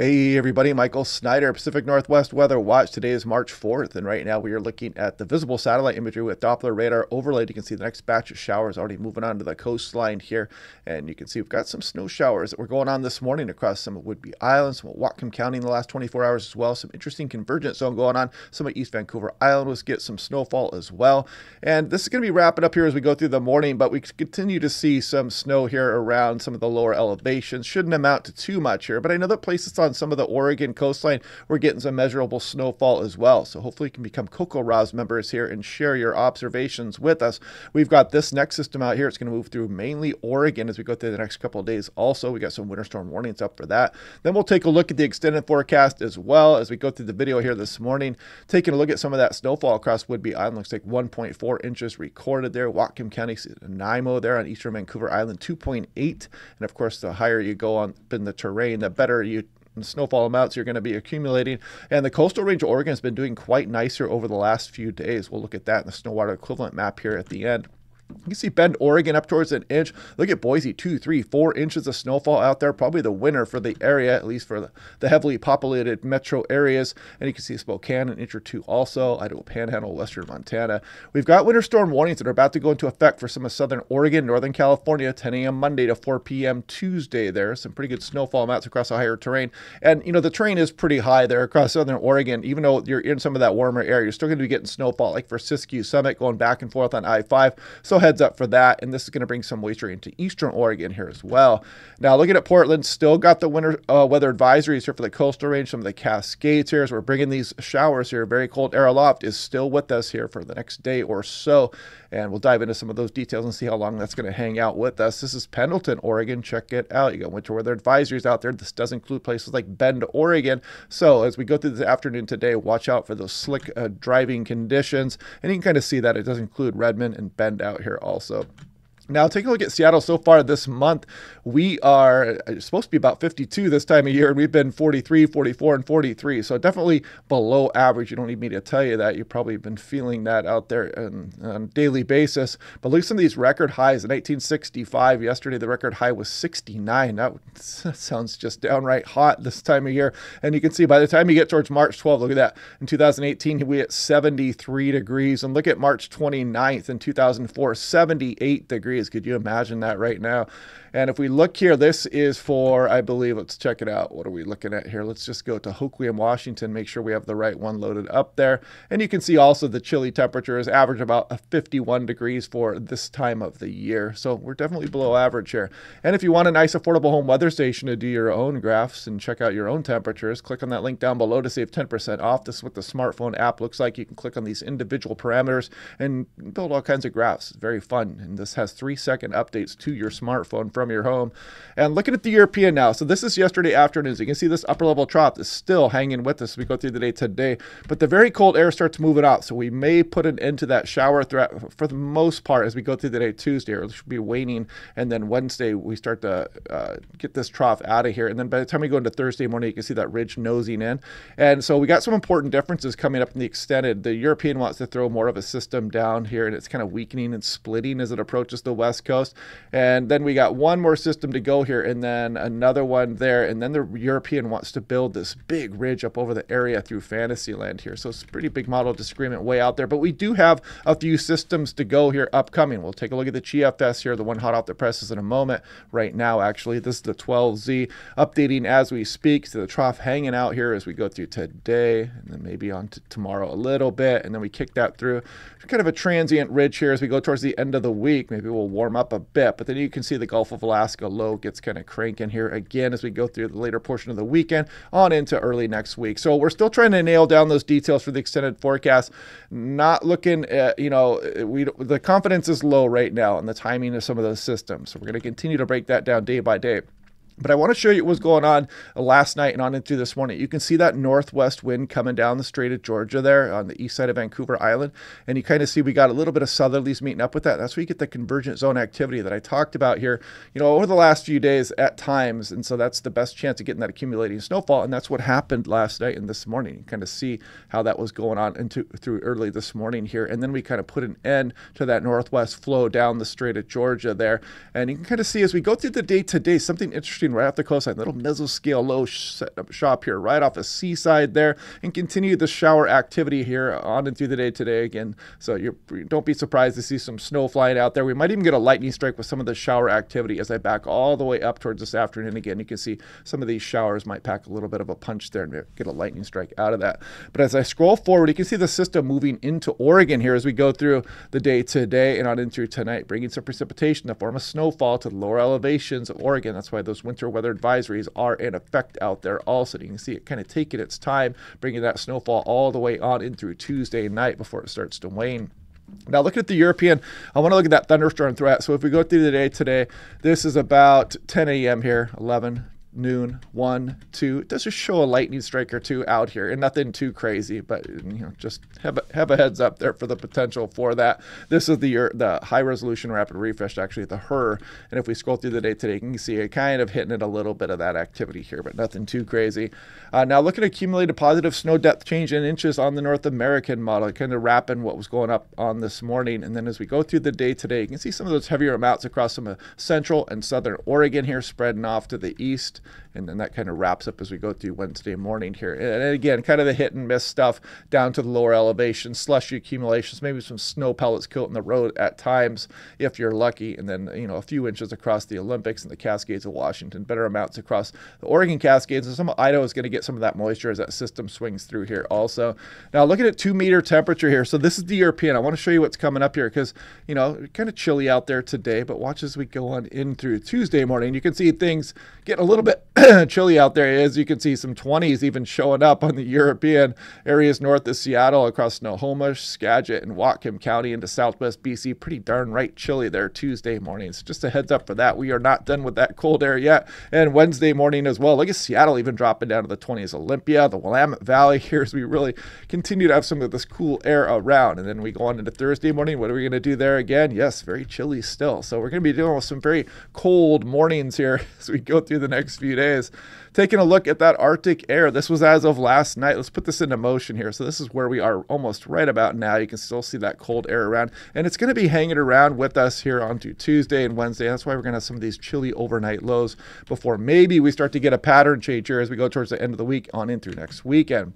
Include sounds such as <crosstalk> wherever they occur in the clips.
Hey everybody, Michael Snyder, Pacific Northwest Weather Watch. Today is March 4th, and right now we are looking at the visible satellite imagery with Doppler radar overlaid. You can see the next batch of showers already moving onto the coastline here, and you can see we've got some snow showers that were going on this morning across some of Woodby Island, some of Whatcom County in the last 24 hours as well. Some interesting convergence zone going on. Some of East Vancouver Island was get some snowfall as well, and this is going to be wrapping up here as we go through the morning, but we continue to see some snow here around some of the lower elevations. Shouldn't amount to too much here, but I know that places on on some of the Oregon coastline, we're getting some measurable snowfall as well. So hopefully you can become Coco Ross members here and share your observations with us. We've got this next system out here. It's going to move through mainly Oregon as we go through the next couple of days. Also, we got some winter storm warnings up for that. Then we'll take a look at the extended forecast as well as we go through the video here this morning. Taking a look at some of that snowfall across Woodby Island. Looks like 1.4 inches recorded there. Whatcom County, Nanaimo there on eastern Vancouver Island, 2.8. And of course, the higher you go on in the terrain, the better you snowfall amounts you're going to be accumulating. And the coastal range of Oregon has been doing quite nicer over the last few days. We'll look at that in the snow water equivalent map here at the end. You can see Bend, Oregon up towards an inch. Look at Boise, two, three, four inches of snowfall out there. Probably the winner for the area, at least for the, the heavily populated metro areas. And you can see Spokane an inch or two also. Idaho Panhandle, Western Montana. We've got winter storm warnings that are about to go into effect for some of Southern Oregon, Northern California, 10 a.m. Monday to 4 p.m. Tuesday there. Some pretty good snowfall amounts across a higher terrain. And, you know, the terrain is pretty high there across Southern Oregon. Even though you're in some of that warmer area, you're still going to be getting snowfall, like for Siskiyou Summit going back and forth on I 5. So heads up for that. And this is going to bring some moisture into Eastern Oregon here as well. Now, looking at Portland, still got the winter uh, weather advisories here for the coastal range, some of the Cascades here. as we're bringing these showers here. Very cold air aloft is still with us here for the next day or so. And we'll dive into some of those details and see how long that's going to hang out with us. This is Pendleton, Oregon. Check it out. You got winter weather advisories out there. This does include places like Bend, Oregon. So as we go through this afternoon today, watch out for those slick uh, driving conditions. And you can kind of see that it does include Redmond and Bend out here here also. Now, take a look at Seattle so far this month. We are uh, supposed to be about 52 this time of year, and we've been 43, 44, and 43. So, definitely below average. You don't need me to tell you that. You've probably been feeling that out there on, on a daily basis. But look at some of these record highs. In 1965, yesterday, the record high was 69. That, <laughs> that sounds just downright hot this time of year. And you can see by the time you get towards March 12, look at that. In 2018, we at 73 degrees. And look at March 29th in 2004, 78 degrees degrees. Could you imagine that right now? And if we look here, this is for, I believe, let's check it out. What are we looking at here? Let's just go to Hoquiam, Washington, make sure we have the right one loaded up there. And you can see also the chilly temperatures average about 51 degrees for this time of the year. So we're definitely below average here. And if you want a nice affordable home weather station to do your own graphs and check out your own temperatures, click on that link down below to save 10% off. This is what the smartphone app looks like. You can click on these individual parameters and build all kinds of graphs. It's very fun. And this has three three second updates to your smartphone from your home. And looking at the European now, so this is yesterday afternoons. You can see this upper level trough is still hanging with us. We go through the day today, but the very cold air starts moving out. So we may put an end to that shower threat for the most part as we go through the day Tuesday, or it should be waning. And then Wednesday, we start to uh, get this trough out of here. And then by the time we go into Thursday morning, you can see that ridge nosing in. And so we got some important differences coming up in the extended. The European wants to throw more of a system down here, and it's kind of weakening and splitting as it approaches the West Coast. And then we got one more system to go here, and then another one there. And then the European wants to build this big ridge up over the area through Fantasyland here. So it's a pretty big model disagreement way out there. But we do have a few systems to go here upcoming. We'll take a look at the GFS here, the one hot off the presses in a moment. Right now, actually, this is the 12Z updating as we speak. So the trough hanging out here as we go through today and then maybe on to tomorrow a little bit. And then we kick that through. kind of a transient ridge here as we go towards the end of the week. Maybe we'll will warm up a bit, but then you can see the Gulf of Alaska low gets kind of cranking here again as we go through the later portion of the weekend on into early next week. So we're still trying to nail down those details for the extended forecast. Not looking at, uh, you know, we the confidence is low right now in the timing of some of those systems. So we're going to continue to break that down day by day. But I want to show you what's going on last night and on into this morning. You can see that northwest wind coming down the Strait of Georgia there on the east side of Vancouver Island. And you kind of see we got a little bit of southerlies meeting up with that. That's where you get the convergent zone activity that I talked about here, you know, over the last few days at times. And so that's the best chance of getting that accumulating snowfall. And that's what happened last night and this morning. You kind of see how that was going on into through early this morning here. And then we kind of put an end to that northwest flow down the Strait of Georgia there. And you can kind of see as we go through the day today, something interesting right off the coastline, little mesoscale low setting up shop here right off the seaside there, and continue the shower activity here on and through the day today again. So you don't be surprised to see some snow flying out there. We might even get a lightning strike with some of the shower activity as I back all the way up towards this afternoon. Again, you can see some of these showers might pack a little bit of a punch there and get a lightning strike out of that. But as I scroll forward, you can see the system moving into Oregon here as we go through the day today and on into tonight, bringing some precipitation to the form of snowfall to the lower elevations of Oregon. That's why those winter winter weather advisories are in effect out there also. You can see it kind of taking its time, bringing that snowfall all the way on in through Tuesday night before it starts to wane. Now, looking at the European, I want to look at that thunderstorm threat. So, if we go through the day today, this is about 10 a.m. here, 11, noon, one, two. It does just show a lightning strike or two out here, and nothing too crazy, but you know, just have a, have a heads up there for the potential for that. This is the the high resolution rapid refresh, actually the HER, and if we scroll through the day today, you can see it kind of hitting it a little bit of that activity here, but nothing too crazy. Uh, now look at accumulated positive snow depth change in inches on the North American model, kind of wrapping what was going up on this morning, and then as we go through the day today, you can see some of those heavier amounts across some of central and southern Oregon here spreading off to the east and then that kind of wraps up as we go through Wednesday morning here. And again, kind of the hit and miss stuff down to the lower elevation, slushy accumulations, maybe some snow pellets coating the road at times if you're lucky, and then you know a few inches across the Olympics and the Cascades of Washington, better amounts across the Oregon Cascades, and some Idaho is going to get some of that moisture as that system swings through here also. Now looking at two meter temperature here, so this is the European. I want to show you what's coming up here because you know kind of chilly out there today, but watch as we go on in through Tuesday morning. You can see things get a little bit <clears throat> chilly out there. As you can see, some 20s even showing up on the European areas north of Seattle, across Nohomish, Skagit, and Whatcom County into southwest BC. Pretty darn right chilly there Tuesday morning. So just a heads up for that. We are not done with that cold air yet. And Wednesday morning as well. Look at Seattle even dropping down to the 20s. Olympia, the Willamette Valley <laughs> here as we really continue to have some of this cool air around. And then we go on into Thursday morning. What are we going to do there again? Yes, very chilly still. So we're going to be dealing with some very cold mornings here <laughs> as we go through the next few days. Taking a look at that Arctic air. This was as of last night. Let's put this into motion here. So this is where we are almost right about now. You can still see that cold air around, and it's going to be hanging around with us here onto Tuesday and Wednesday. That's why we're going to have some of these chilly overnight lows before maybe we start to get a pattern change here as we go towards the end of the week on in through next weekend.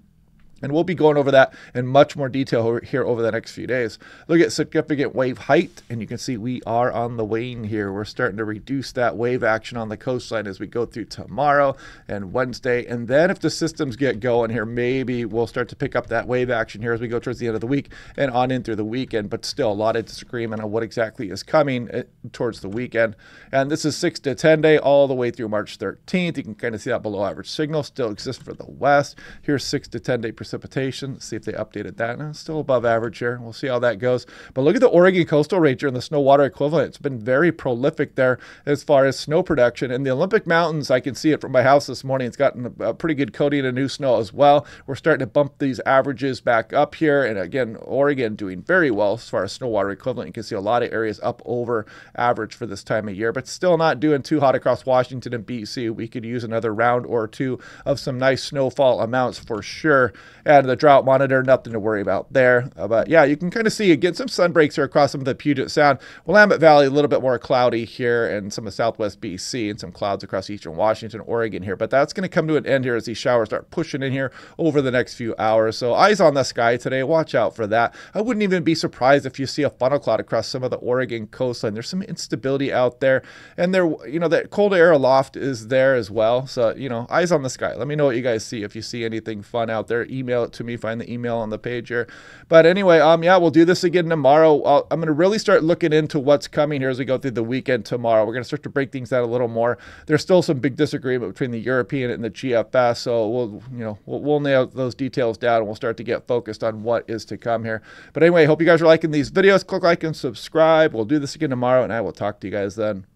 And we'll be going over that in much more detail here over the next few days. Look at significant wave height, and you can see we are on the wane here. We're starting to reduce that wave action on the coastline as we go through tomorrow and Wednesday. And then if the systems get going here, maybe we'll start to pick up that wave action here as we go towards the end of the week and on in through the weekend. But still, a lot of disagreement on what exactly is coming eh, towards the weekend. And this is 6 to 10 day all the way through March 13th. You can kind of see that below average signal still exists for the West. Here's 6 to 10 day precipitation. Let's see if they updated that. And eh, still above average here. We'll see how that goes. But look at the Oregon coastal Range and the snow water equivalent. It's been very prolific there as far as snow production. In the Olympic Mountains, I can see it from my house this morning. It's gotten a pretty good coating of new snow as well. We're starting to bump these averages back up here. And again, Oregon doing very well as far as snow water equivalent. You can see a lot of areas up over average for this time of year, but still not doing too hot across Washington and BC. We could use another round or two of some nice snowfall amounts for sure and the drought monitor, nothing to worry about there. Uh, but yeah, you can kind of see again some sun breaks here across some of the Puget Sound. Willamette Valley, a little bit more cloudy here, and some of southwest BC and some clouds across eastern Washington, Oregon here. But that's going to come to an end here as these showers start pushing in here over the next few hours. So eyes on the sky today. Watch out for that. I wouldn't even be surprised if you see a funnel cloud across some of the Oregon coastline. There's some instability out there, and there, you know, that cold air aloft is there as well. So you know, eyes on the sky. Let me know what you guys see if you see anything fun out there. Email email it to me. Find the email on the page here. But anyway, um, yeah, we'll do this again tomorrow. i am going to really start looking into what's coming here as we go through the weekend tomorrow. We're going to start to break things down a little more. There's still some big disagreement between the European and the GFS, so we'll you know we'll, we'll nail those details down and we'll start to get focused on what is to come here. But anyway, hope you guys are liking these videos. Click like and subscribe. We'll do this again tomorrow, and I will talk to you guys then.